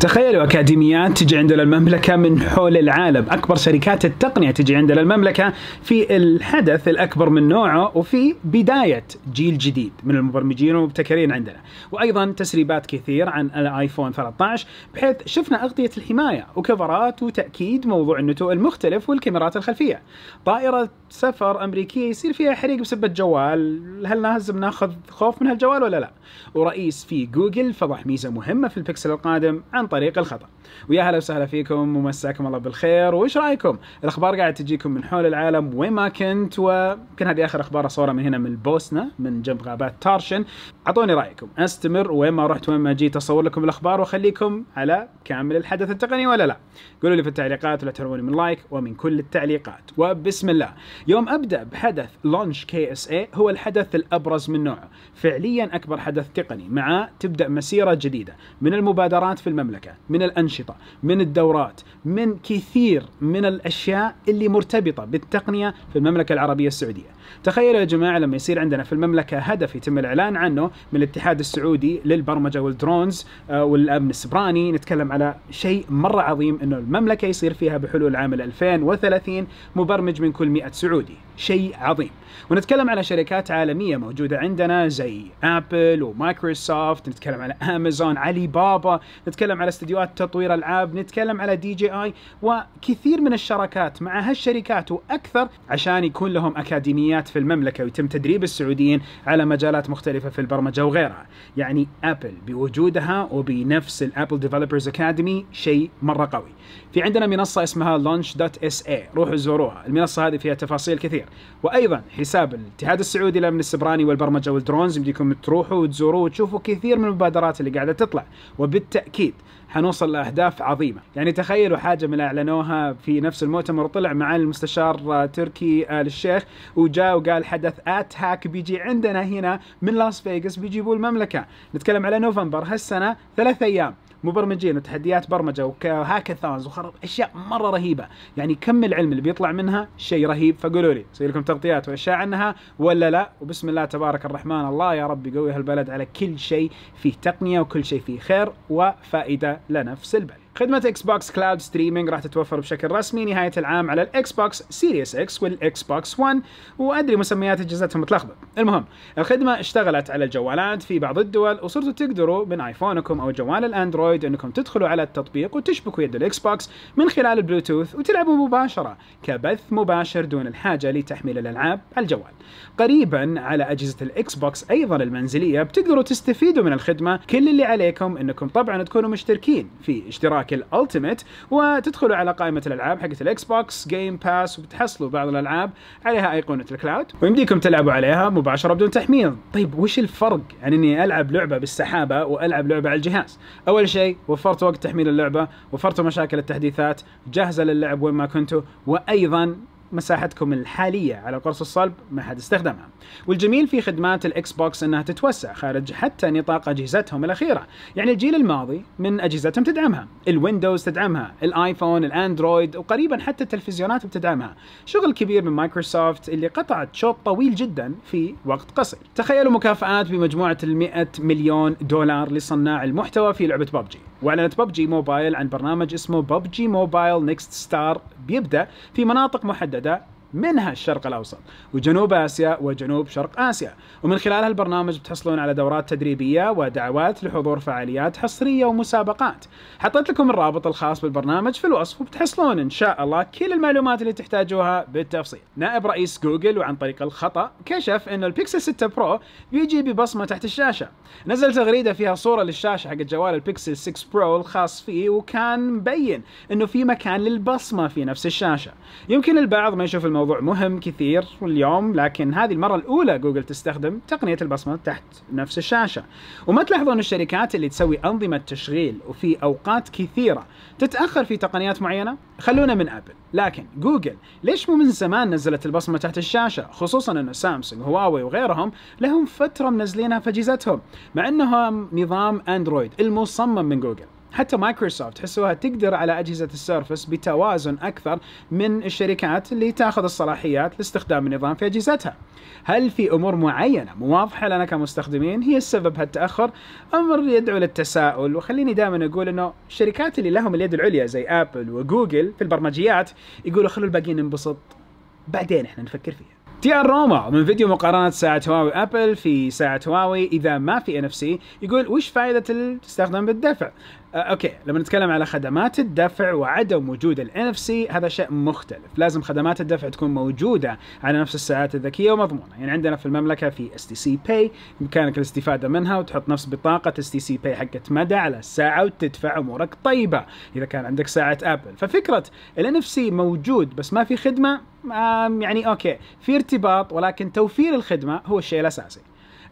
تخيلوا اكاديميات تجي عندنا المملكه من حول العالم، اكبر شركات التقنيه تجي عندنا المملكه في الحدث الاكبر من نوعه وفي بدايه جيل جديد من المبرمجين والمبتكرين عندنا، وايضا تسريبات كثير عن الايفون 13 بحيث شفنا اغطيه الحمايه وكفرات وتاكيد موضوع النتوء المختلف والكاميرات الخلفيه. طائره سفر امريكيه يصير فيها حريق بسبه جوال، هل لازم ناخذ خوف من هالجوال ولا لا؟ ورئيس في جوجل فضح ميزه مهمه في البكسل القادم عن طريق الخطا ويا هلا وسهلا فيكم ومساكم الله بالخير وايش رايكم الاخبار قاعد تجيكم من حول العالم وين ما كنت ويمكن هذه اخر اخبار اصورها من هنا من البوسنه من جنب غابات تارشن اعطوني رايكم استمر وين ما رحت وين ما جيت اصور لكم الاخبار واخليكم على كامل الحدث التقني ولا لا قولوا لي في التعليقات ولا تحرموني من لايك ومن كل التعليقات وبسم الله يوم ابدا بحدث لونش كي اس اي هو الحدث الابرز من نوعه فعليا اكبر حدث تقني مع تبدا مسيره جديده من المبادرات في المملكه المملكة من الأنشطة من الدورات من كثير من الأشياء اللي مرتبطة بالتقنية في المملكة العربية السعودية تخيلوا يا جماعه لما يصير عندنا في المملكه هدف يتم الاعلان عنه من الاتحاد السعودي للبرمجه والدرونز آه، والامن السبراني نتكلم على شيء مره عظيم انه المملكه يصير فيها بحلول عام 2030 مبرمج من كل 100 سعودي شيء عظيم ونتكلم على شركات عالميه موجوده عندنا زي ابل ومايكروسوفت نتكلم على امازون علي بابا نتكلم على استديوهات تطوير العاب نتكلم على دي جي اي وكثير من الشراكات مع هالشركات واكثر عشان يكون لهم اكاديميات التقنيات في المملكة ويتم تدريب السعوديين على مجالات مختلفة في البرمجة وغيرها يعني أبل بوجودها وبنفس الأبل ديفلوبرز أكاديمي شيء مرة قوي في عندنا منصة اسمها launch.sa روحوا زوروها المنصة هذه فيها تفاصيل كثير وأيضا حساب الاتحاد السعودي للأمن السبراني والبرمجة والدرونز يمديكم تروحوا وتزوروه وتشوفوا كثير من المبادرات اللي قاعدة تطلع وبالتأكيد حنوصل لأهداف عظيمة يعني تخيلوا حاجة من اللي أعلنوها في نفس المؤتمر وطلع مع المستشار تركي آل الشيخ وجاء وقال حدث أتاك بيجي عندنا هنا من لاس فيغاس بيجيبوا المملكة نتكلم على نوفمبر هالسنة ثلاث أيام مبرمجين وتحديات برمجه وهاكاثونز واشياء مره رهيبه يعني كم العلم اللي بيطلع منها شيء رهيب فقولوا لي اسوي لكم تغطيات واشياء عنها ولا لا وبسم الله تبارك الرحمن الله يا رب يقوي هالبلد على كل شيء فيه تقنيه وكل شيء فيه خير وفائده لنفس البلد خدمة اكس بوكس كلاود ستريمينج راح تتوفر بشكل رسمي نهاية العام على الاكس بوكس سيريس اكس والاكس بوكس 1 وادري مسميات اجهزتهم متلخبط. المهم الخدمة اشتغلت على الجوالات في بعض الدول وصرتوا تقدروا من ايفونكم او جوال الاندرويد انكم تدخلوا على التطبيق وتشبكوا يد الاكس بوكس من خلال البلوتوث وتلعبوا مباشرة كبث مباشر دون الحاجة لتحميل الالعاب على الجوال. قريبا على اجهزة الاكس بوكس ايضا المنزلية بتقدروا تستفيدوا من الخدمة كل اللي عليكم انكم طبعا تكونوا مشتركين في اشتراك بشكل الالتيميت وتدخلوا على قائمه الالعاب حقت الاكس بوكس جيم باس وبتحصلوا بعض الالعاب عليها ايقونه الكلاود ويمديكم تلعبوا عليها مباشره بدون تحميل طيب وش الفرق عن اني العب لعبه بالسحابه والعب لعبه على الجهاز اول شيء وفرت وقت تحميل اللعبه وفرت مشاكل التحديثات جاهزه للعب وين ما كنتوا وايضا مساحتكم الحالية على القرص الصلب ما حد استخدمها والجميل في خدمات الإكس بوكس أنها تتوسع خارج حتى نطاق أجهزتهم الأخيرة يعني الجيل الماضي من أجهزتهم تدعمها الويندوز تدعمها الآيفون الأندرويد وقريبا حتى التلفزيونات بتدعمها شغل كبير من مايكروسوفت اللي قطعت شوط طويل جدا في وقت قصير تخيلوا مكافآت بمجموعة 100 مليون دولار لصناع المحتوى في لعبة ببجي وأعلنت ببجي موبايل عن برنامج اسمه ببجي موبايل نيكست ستار بيبدأ في مناطق محددة منها الشرق الأوسط وجنوب آسيا وجنوب شرق آسيا ومن خلال هالبرنامج بتحصلون على دورات تدريبية ودعوات لحضور فعاليات حصرية ومسابقات حطيت لكم الرابط الخاص بالبرنامج في الوصف وبتحصلون إن شاء الله كل المعلومات اللي تحتاجوها بالتفصيل نائب رئيس جوجل وعن طريق الخطأ كشف أنه البيكسل 6 برو بيجي ببصمة تحت الشاشة نزل تغريدة فيها صورة للشاشة حق جوال البيكسل 6 برو الخاص فيه وكان مبين أنه في مكان للبصمة في نفس الشاشة يمكن البعض ما يشوف موضوع مهم كثير اليوم لكن هذه المرة الأولى جوجل تستخدم تقنية البصمة تحت نفس الشاشة وما تلاحظون الشركات اللي تسوي أنظمة تشغيل وفي أوقات كثيرة تتأخر في تقنيات معينة خلونا من أبل لكن جوجل ليش مو من زمان نزلت البصمة تحت الشاشة خصوصا أن سامسونج هواوي وغيرهم لهم فترة منزلينها في أجهزتهم مع أنهم نظام أندرويد المصمم من جوجل حتى مايكروسوفت حسوها تقدر على أجهزة السيرفس بتوازن أكثر من الشركات اللي تاخذ الصلاحيات لاستخدام النظام في أجهزتها هل في أمور معينة واضحة لنا كمستخدمين هي السبب هالتأخر أمر يدعو للتساؤل وخليني دائما أقول أنه الشركات اللي لهم اليد العليا زي أبل وجوجل في البرمجيات يقولوا خلوا الباقيين ننبسط بعدين احنا نفكر فيها تي ار روما من فيديو مقارنة ساعة هواوي ابل في ساعة هواوي اذا ما في ان اف سي يقول وش فائدة تستخدم بالدفع؟ آه، اوكي لما نتكلم على خدمات الدفع وعدم وجود ال NFC هذا شيء مختلف، لازم خدمات الدفع تكون موجوده على نفس الساعات الذكيه ومضمونه، يعني عندنا في المملكه في اس تي سي باي بامكانك الاستفاده منها وتحط نفس بطاقه اس تي سي باي حقت مدى على الساعه وتدفع امورك طيبه اذا كان عندك ساعه ابل، ففكره ال NFC موجود بس ما في خدمه يعني اوكي في ارتباط ولكن توفير الخدمه هو الشيء الاساسي.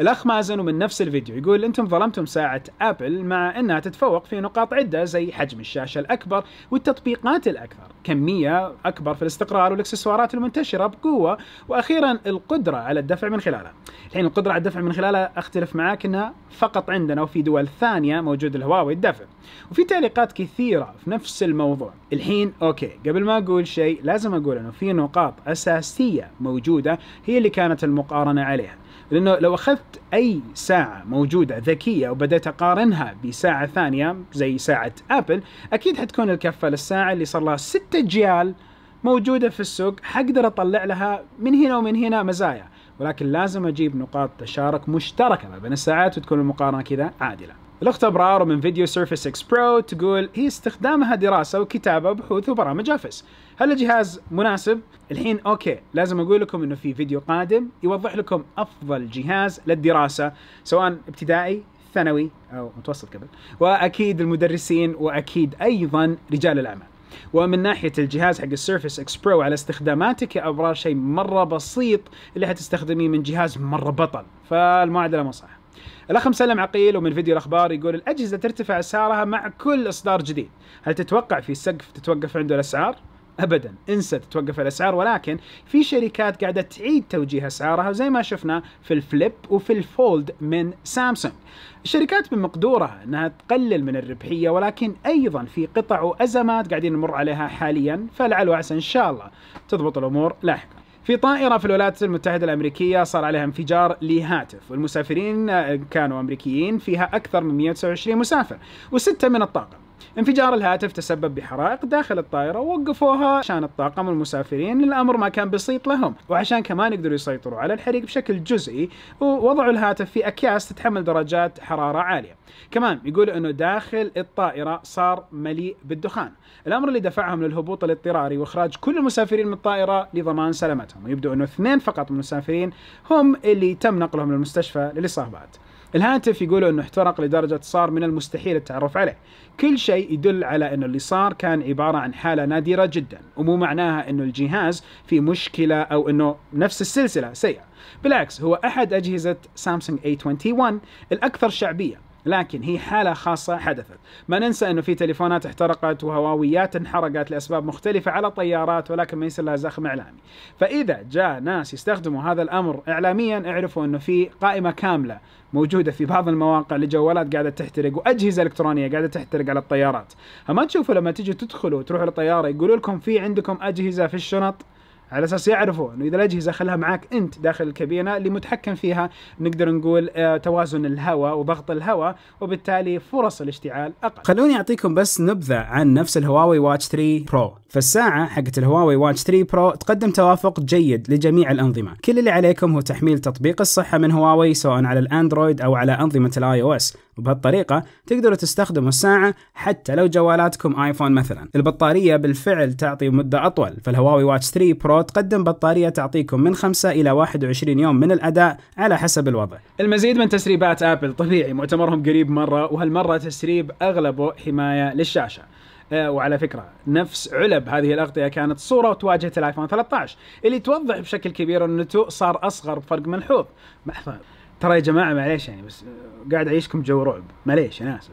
الاخ مازن ومن نفس الفيديو يقول انتم ظلمتم ساعه ابل مع انها تتفوق في نقاط عده زي حجم الشاشه الاكبر والتطبيقات الاكثر كميه اكبر في الاستقرار والاكسسوارات المنتشره بقوه واخيرا القدره على الدفع من خلالها الحين القدره على الدفع من خلالها اختلف معاك انها فقط عندنا وفي دول ثانيه موجود الهواوي الدفع وفي تعليقات كثيره في نفس الموضوع الحين اوكي قبل ما اقول شيء لازم اقول انه في نقاط اساسيه موجوده هي اللي كانت المقارنه عليها لانه لو اخذت اي ساعه موجوده ذكيه وبدأت اقارنها بساعه ثانيه زي ساعه ابل اكيد حتكون الكفه للساعه اللي صار لها ستة اجيال موجوده في السوق حقدر اطلع لها من هنا ومن هنا مزايا ولكن لازم اجيب نقاط تشارك مشتركه ما بين الساعات وتكون المقارنه كذا عادله أبرار من فيديو سيرفس إكس برو تقول هي استخدامها دراسة وكتابة وبحوث وبرامج أوفيس هل الجهاز مناسب؟ الحين أوكي لازم أقول لكم أنه في فيديو قادم يوضح لكم أفضل جهاز للدراسة سواء ابتدائي ثانوي أو متوسط قبل وأكيد المدرسين وأكيد أيضا رجال الأعمال ومن ناحية الجهاز حق السيرفس اكس برو على استخداماتك يا أبرار شيء مرة بسيط اللي حتستخدميه من جهاز مرة بطل فالمعادلة مو صح الاخ مسلم عقيل ومن فيديو الاخبار يقول الاجهزه ترتفع اسعارها مع كل اصدار جديد، هل تتوقع في سقف تتوقف عنده الاسعار؟ ابدا انسى تتوقف الاسعار ولكن في شركات قاعده تعيد توجيه اسعارها زي ما شفنا في الفليب وفي الفولد من سامسونج. الشركات بمقدورها انها تقلل من الربحيه ولكن ايضا في قطع وازمات قاعدين نمر عليها حاليا فلعل وعسى ان شاء الله تضبط الامور لاحقا. في طائرة في الولايات المتحدة الأمريكية صار عليها انفجار لهاتف والمسافرين كانوا أمريكيين فيها أكثر من 129 مسافر وستة من الطاقم انفجار الهاتف تسبب بحرائق داخل الطائرة ووقفوها عشان الطاقم والمسافرين الأمر ما كان بسيط لهم وعشان كمان يقدروا يسيطروا على الحريق بشكل جزئي ووضعوا الهاتف في أكياس تتحمل درجات حرارة عالية كمان يقول أنه داخل الطائرة صار مليء بالدخان الأمر اللي دفعهم للهبوط الاضطراري وإخراج كل المسافرين من الطائرة لضمان سلامتهم ويبدو أنه اثنين فقط من المسافرين هم اللي تم نقلهم للمستشفى للإصابات الهاتف يقولوا انه احترق لدرجه صار من المستحيل التعرف عليه كل شيء يدل على انه اللي صار كان عباره عن حاله نادره جدا ومو معناها انه الجهاز في مشكله او انه نفس السلسله سيئه بالعكس هو احد اجهزه سامسونج A21 الاكثر شعبيه لكن هي حالة خاصة حدثت ما ننسى أنه في تليفونات احترقت وهواويات انحرقت لأسباب مختلفة على طيارات ولكن ما يصير لها زخم إعلامي فإذا جاء ناس يستخدموا هذا الأمر إعلاميا اعرفوا أنه في قائمة كاملة موجودة في بعض المواقع لجوالات قاعدة تحترق وأجهزة إلكترونية قاعدة تحترق على الطيارات فما تشوفوا لما تيجي تدخلوا وتروحوا للطيارة يقولوا لكم في عندكم أجهزة في الشنط على اساس يعرفوا انه اذا الاجهزه خلها معاك انت داخل الكابينه اللي متحكم فيها نقدر نقول آه، توازن الهواء وضغط الهواء وبالتالي فرص الاشتعال اقل. خلوني اعطيكم بس نبذه عن نفس الهواوي واتش 3 برو فالساعة حقت الهواوي واتش 3 برو تقدم توافق جيد لجميع الأنظمة كل اللي عليكم هو تحميل تطبيق الصحة من هواوي سواء على الأندرويد أو على أنظمة الاي او اس وبهالطريقة تقدروا تستخدموا الساعة حتى لو جوالاتكم ايفون مثلا البطارية بالفعل تعطي مدة أطول فالهواوي واتش 3 برو تقدم بطارية تعطيكم من 5 إلى 21 يوم من الأداء على حسب الوضع المزيد من تسريبات أبل طبيعي مؤتمرهم قريب مرة وهالمرة تسريب أغلبه حماية للشاشة آه، وعلى فكره نفس علب هذه الاغطيه كانت صوره وتواجهه الايفون 13 اللي توضح بشكل كبير ان النتوء صار اصغر بفرق ملحوظ ترى يا جماعه معليش يعني بس قاعد اعيشكم جو رعب معليش انا اسف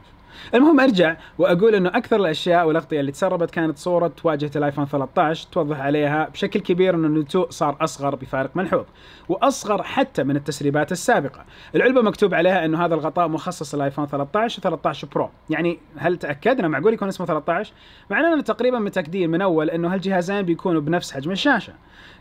المهم ارجع واقول انه اكثر الاشياء والاغطيه اللي تسربت كانت صوره واجهه الايفون 13 توضح عليها بشكل كبير انه النتوء صار اصغر بفارق ملحوظ واصغر حتى من التسريبات السابقه العلبه مكتوب عليها انه هذا الغطاء مخصص للايفون 13 و13 برو يعني هل تاكدنا معقول يكون اسمه 13 معناه انه تقريبا متاكدين من اول انه هالجهازين بيكونوا بنفس حجم الشاشه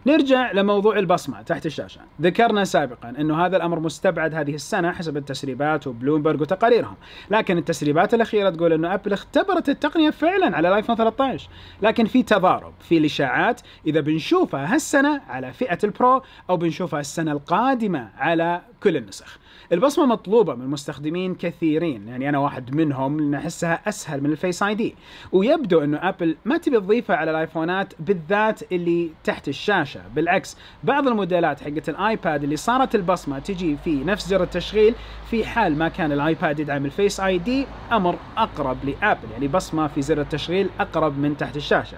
نرجع لموضوع البصمه تحت الشاشه ذكرنا سابقا انه هذا الامر مستبعد هذه السنه حسب التسريبات وبلومبرج وتقاريرهم لكن التسريبات التعقيبات الاخيره تقول انه ابل اختبرت التقنيه فعلا على الايفون 13 لكن في تضارب في الاشاعات اذا بنشوفها هالسنه على فئه البرو او بنشوفها السنه القادمه على كل النسخ البصمه مطلوبه من مستخدمين كثيرين يعني انا واحد منهم نحسها اسهل من الفيس اي دي ويبدو انه ابل ما تبي تضيفها على الايفونات بالذات اللي تحت الشاشه بالعكس بعض الموديلات حقت الايباد اللي صارت البصمه تجي في نفس زر التشغيل في حال ما كان الايباد يدعم الفيس اي دي الأمر أقرب لأبل يعني بصمة في زر التشغيل أقرب من تحت الشاشة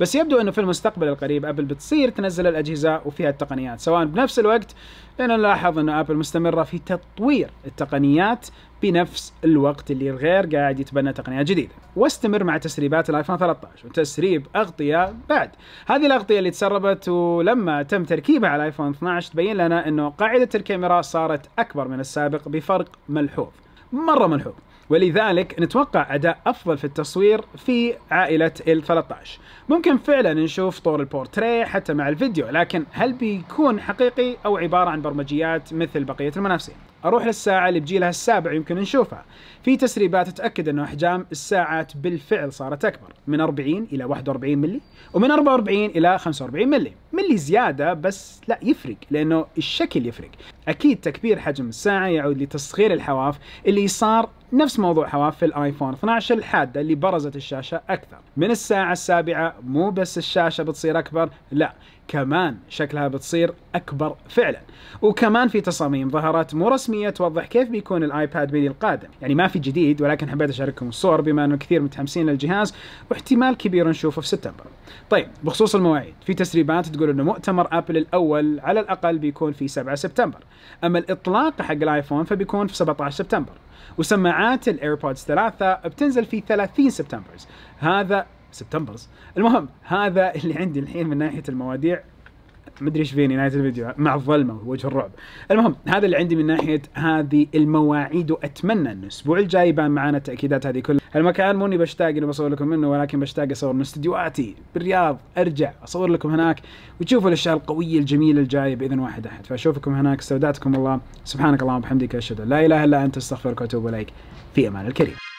بس يبدو أنه في المستقبل القريب أبل بتصير تنزل الأجهزة وفيها التقنيات سواء بنفس الوقت لأن نلاحظ أن أبل مستمرة في تطوير التقنيات بنفس الوقت اللي الغير قاعد يتبنى تقنيات جديدة واستمر مع تسريبات الايفون 13 وتسريب أغطية بعد هذه الأغطية اللي تسربت ولما تم تركيبها على الايفون 12 تبين لنا أنه قاعدة الكاميرا صارت أكبر من السابق بفرق ملحوظ مرة ملحوظ ولذلك نتوقع أداء أفضل في التصوير في عائلة ال 13 ممكن فعلا نشوف طور البورتريه حتى مع الفيديو لكن هل بيكون حقيقي أو عبارة عن برمجيات مثل بقية المنافسين اروح للساعة اللي بجيلها السابع يمكن نشوفها. في تسريبات تأكد انه احجام الساعات بالفعل صارت اكبر من 40 الى 41 ملي ومن 44 الى 45 ملي، ملي زيادة بس لا يفرق لانه الشكل يفرق. اكيد تكبير حجم الساعة يعود لتسخير الحواف اللي صار نفس موضوع حوافل ايفون 12 الحادة اللي برزت الشاشة أكثر من الساعة السابعة مو بس الشاشة بتصير أكبر لا كمان شكلها بتصير أكبر فعلا وكمان في تصاميم ظهرت مو رسمية توضح كيف بيكون الايباد ميني القادم يعني ما في جديد ولكن حبيت أشارككم الصور بما أنه كثير متحمسين للجهاز واحتمال كبير نشوفه في سبتمبر طيب بخصوص المواعيد في تسريبات تقول أنه مؤتمر أبل الأول على الأقل بيكون في 7 سبتمبر أما الإطلاق حق الايفون فبيكون في 17 سبتمبر وسماعات الايربودز 3 بتنزل في 30 سبتمبر هذا سبتمبرز المهم هذا اللي عندي الحين من ناحيه المواضيع مدري ايش فيني نهايه الفيديو مع الظلمه ووجه الرعب المهم هذا اللي عندي من ناحيه هذه المواعيد واتمنى ان الاسبوع الجاي يبان معنا التاكيدات هذه كلها المكان مو اني بشتاق اني بصور لكم منه ولكن بشتاق اصور من استديوهاتي بالرياض ارجع اصور لكم هناك وتشوفوا الاشياء القويه الجميله الجايه باذن واحد احد فاشوفكم هناك استودعتكم الله سبحانك اللهم وبحمدك اشهد ان لا اله الا انت استغفرك واتوب اليك في امان الكريم